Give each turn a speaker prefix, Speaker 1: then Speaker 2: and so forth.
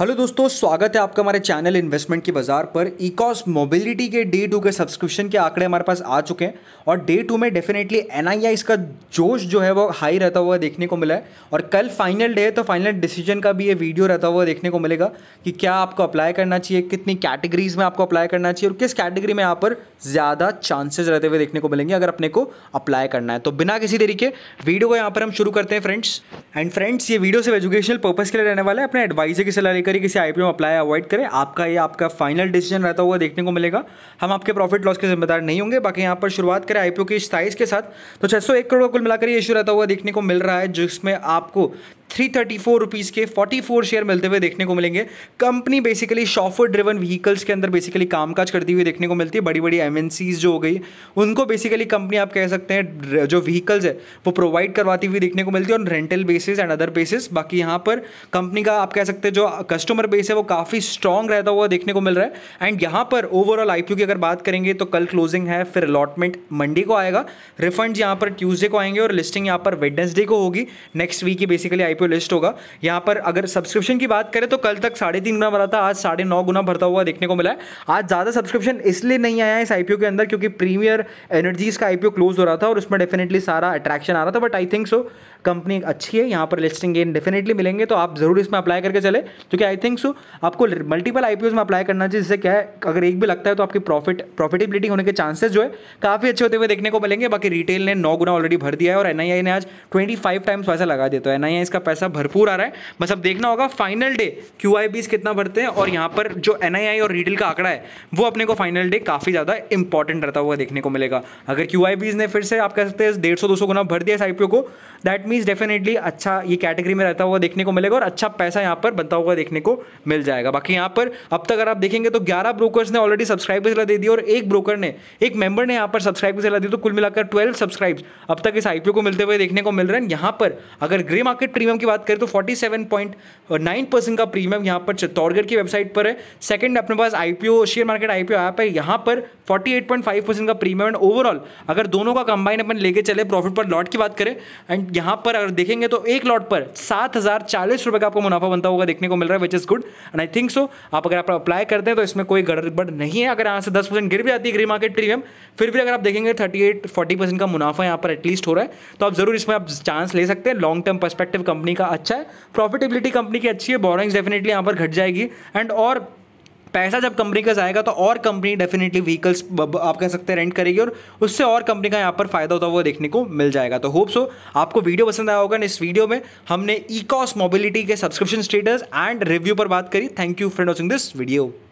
Speaker 1: hello दोस्तों स्वागत है आपका हमारे चैनल इन्वेस्टमेंट की बाजार पर इकॉस मोबिलिटी के डे टू के सब्सक्रिप्शन के आंकड़े हमारे पास आ चुके हैं और डे टू में डेफिनेटली एन इसका जोश जो है वो हाई रहता हुआ देखने को मिला है और कल फाइनल डे है तो फाइनल डिसीजन का भी ये वीडियो रहता हुआ देखने को मिलेगा कि क्या आपको अप्लाई करना चाहिए कितनी कैटेगरीज में आपको अप्लाई करना चाहिए और किस कैटेगरी में यहाँ पर ज़्यादा चांसेज रहते हुए देखने को मिलेंगे अगर अपने को अप्लाई करना है तो बिना किसी तरीके वीडियो को यहाँ पर हम शुरू करते हैं फ्रेंड्स एंड फ्रेंड्स ये वीडियो सिर्फ एजुकेशनल पर्पज़ के लिए रहने वाला है अपने एडवाइजर की सलाह करिए किसी आई में अप्लाई अवॉइड करें आपका ये आपका फाइनल डिसीजन रहता हुआ देखने को मिलेगा हम आपके प्रॉफिट लॉस के जिम्मेदार नहीं होंगे बाकी यहाँ पर शुरुआत करें आई की साइज़ के साथ तो छः करोड़ का कुल मिलाकर ये इशू रहता हुआ देखने को मिल रहा है जिसमें आपको थ्री थर्टी फोर रुपीज़ के फोर्टी फोर शेयर मिलते हुए देखने को मिलेंगे company basically chauffeur driven vehicles के अंदर बेसिकली कामकाज करती हुई देखने को मिलती है बड़ी बड़ी एम जो हो गई उनको बेसिकली कंपनी आप कह सकते हैं जो व्हीकल्स है वो प्रोवाइड करवाती हुई देखने को मिलती है और rental basis and other basis बाकी यहाँ पर कंपनी का आप कह सकते हैं जो कस्टमर बेस है वो काफ़ी स्ट्रॉन्ग रहता हुआ देखने को मिल रहा है एंड यहाँ पर ओवरऑल आई की अगर बात करेंगे तो कल क्लोजिंग है फिर अलॉटमेंट मंडे को आएगा रिफंड यहाँ पर ट्यूजडे को आएंगे और लिस्टिंग यहाँ पर वेडनेसडे को होगी नेक्स्ट वीक की बेसिकली आईपीओ आपको लिस्ट होगा यहाँ पर अगर सब्सक्रिप्शन की बात करें तो कल तक साढ़े तीन गुना भरा था आज साढ़े नौ गुना भरता हुआ देखने को मिला है आज ज़्यादा सब्सक्रिप्शन इसलिए नहीं आया इस आईपीओ के अंदर क्योंकि प्रीमियर एनर्जीज का आईपीओ क्लोज हो रहा था और उसमें डेफिनेटली सारा अट्रैक्शन आ रहा था but I think so company अच्छी है यहाँ पर लिस्टिंग गेन डेफिनेटली मिलेंगे तो आप ज़रूर इसमें अप्लाई करके चले क्योंकि आई थिंक सो आपको मल्टीपल आई में अप्लाई करना चाहिए जिससे क्या है अगर एक भी लगता है तो आपकी प्रॉफिट प्रॉफिटेबिलिटी होने के चांसेस जो है काफ़ी अच्छे होते हुए देखने को मिलेंगे बाकी रिटेल ने नौ गुना ऑलरेडी भर दिया है और एनआईआई ने आज ट्वेंटी फाइव टाइम्स पैसा लगा दिया तो एनआईआई इसका पैसा भरपूर आ रहा है बस अब देखना होगा फाइनल डे क्यू आई कितना भरते हैं और यहाँ पर जो एन और रिटेल का आंकड़ा है वो अपने को फाइनल डे काफ़ी ज़्यादा इंपॉर्टेंट रहता हुआ देखने को मिलेगा अगर क्यू ने फिर से आप कह सकते हैं डेढ़ सौ दो सौ गुना भर दिया इस आईपीओ को दैट मीन्स डेफिनेटली अच्छा ये कैटेगरी में रहता हुआ देखने को मिलेगा और अच्छा पैसा यहाँ पर बनता हुआ देखने को मिल जाएगा बाकी यहाँ पर अब तक अगर आप देखेंगे तो ग्यारह ब्रोकर्स ने ऑलरेडी सब्सक्राइब की सलाह दे दी और एक ब्रोकर ने एक मेंबर ने यहाँ पर सब्सक्राइब की सलाह दी तो कुल मिलाकर ट्वेल्व सब्सक्राइब अब तक इस आईपीओ को मिलते हुए देखने को मिल रहे हैं यहाँ पर अगर ग्रे मार्केट प्रीमियम प्रीमियम की बात करें तो 47.9 परसेंट का प्रीमियम यहाँ पर चित्तौड़गढ़ की वेबसाइट पर है सेकंड अपने पास IPO share market IPO app है यहाँ पर 48.5 परसेंट का प्रीमियम एंड ओवरऑल अगर दोनों का कंबाइन अपन लेके चले प्रॉफिट पर लॉट की बात करें एंड यहाँ पर अगर देखेंगे तो एक लॉट पर सात हज़ार चालीस रुपये का आपको मुनाफा बनता होगा देखने को मिल रहा है which is good and I think so आप अगर आप अप्लाई करते हैं तो इसमें कोई गड़बड़ नहीं है अगर यहाँ से दस गिर भी जाती है ग्री मार्केट प्रीमियम फिर भी अगर आप देखेंगे थर्टी एट का मुनाफा यहाँ पर एटलीस्ट हो रहा है तो आप जरूर इसमें आप चांस ले सकते हैं long term perspective company company का अच्छा है प्रॉफिटेबिलिटी कंपनी की अच्छी है बोरिंग्स डेफिनेटली यहाँ पर घट जाएगी एंड और पैसा जब कंपनी का जाएगा तो और कंपनी डेफिनेटली व्हीकल्स आप कह सकते हैं रेंट करेगी और उससे और कंपनी का यहाँ पर फायदा होता हुआ देखने को मिल जाएगा तो होप सो आपको वीडियो पसंद आया होगा इस वीडियो में हमने ईकॉस मोबिलिटी के सब्सक्रिप्शन स्टेटस एंड रिव्यू पर बात करी thank you friend watching this video